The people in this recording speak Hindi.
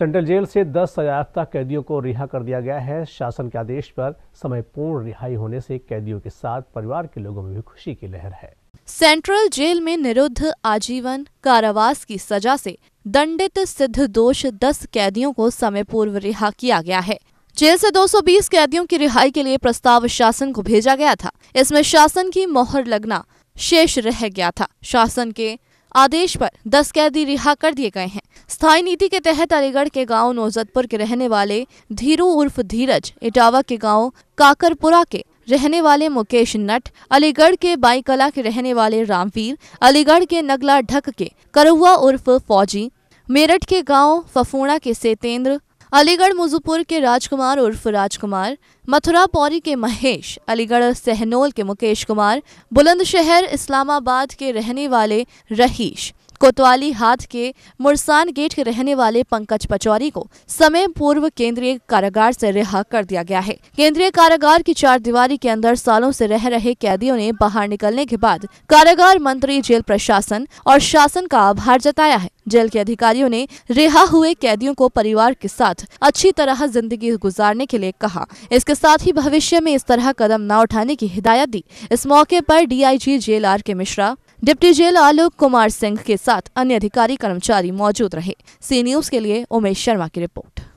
सेंट्रल जेल से दस हजार तक कैदियों को रिहा कर दिया गया है शासन के आदेश पर समय पूर्ण रिहाई होने से कैदियों के साथ परिवार के लोगों में भी खुशी की लहर है सेंट्रल जेल में निरुद्ध आजीवन कारावास की सजा से दंडित सिद्ध दोष दस कैदियों को समय पूर्व रिहा किया गया है जेल से 220 कैदियों की रिहाई के लिए प्रस्ताव शासन को भेजा गया था इसमें शासन की मोहर लगना शेष रह गया था शासन के आदेश पर दस कैदी रिहा कर दिए गए हैं स्थायी नीति के तहत अलीगढ़ के गांव नौजतपुर के रहने वाले धीरू उर्फ धीरज इटावा के गांव काकरपुरा के रहने वाले मुकेश नट अलीगढ़ के बाईकला के रहने वाले रामवीर अलीगढ़ के नगला ढक के करुआ उर्फ फौजी मेरठ के गांव फफूणा के सेतेंद्र अलीगढ़ मुजफ्फुर के राजकुमार उर्फ राजकुमार मथुरा पौरी के महेश अलीगढ़ सहनोल के मुकेश कुमार बुलंदशहर इस्लामाबाद के रहने वाले रहीश कोतवाली हाथ के मुरसान गेट के रहने वाले पंकज पचौरी को समय पूर्व केंद्रीय कारागार से रिहा कर दिया गया है केंद्रीय कारागार की चार दीवारी के अंदर सालों से रह रहे कैदियों ने बाहर निकलने के बाद कारागार मंत्री जेल प्रशासन और शासन का आभार जताया है जेल के अधिकारियों ने रिहा हुए कैदियों को परिवार के साथ अच्छी तरह जिंदगी गुजारने के लिए कहा इसके साथ ही भविष्य में इस तरह कदम न उठाने की हिदायत दी इस मौके आरोप D jail R K Mishra deputy jail Alok Kumar Singh के साथ अन्य अधिकारी कर्मचारी मौजूद रहे सी न्यूज के लिए उमेश शर्मा की रिपोर्ट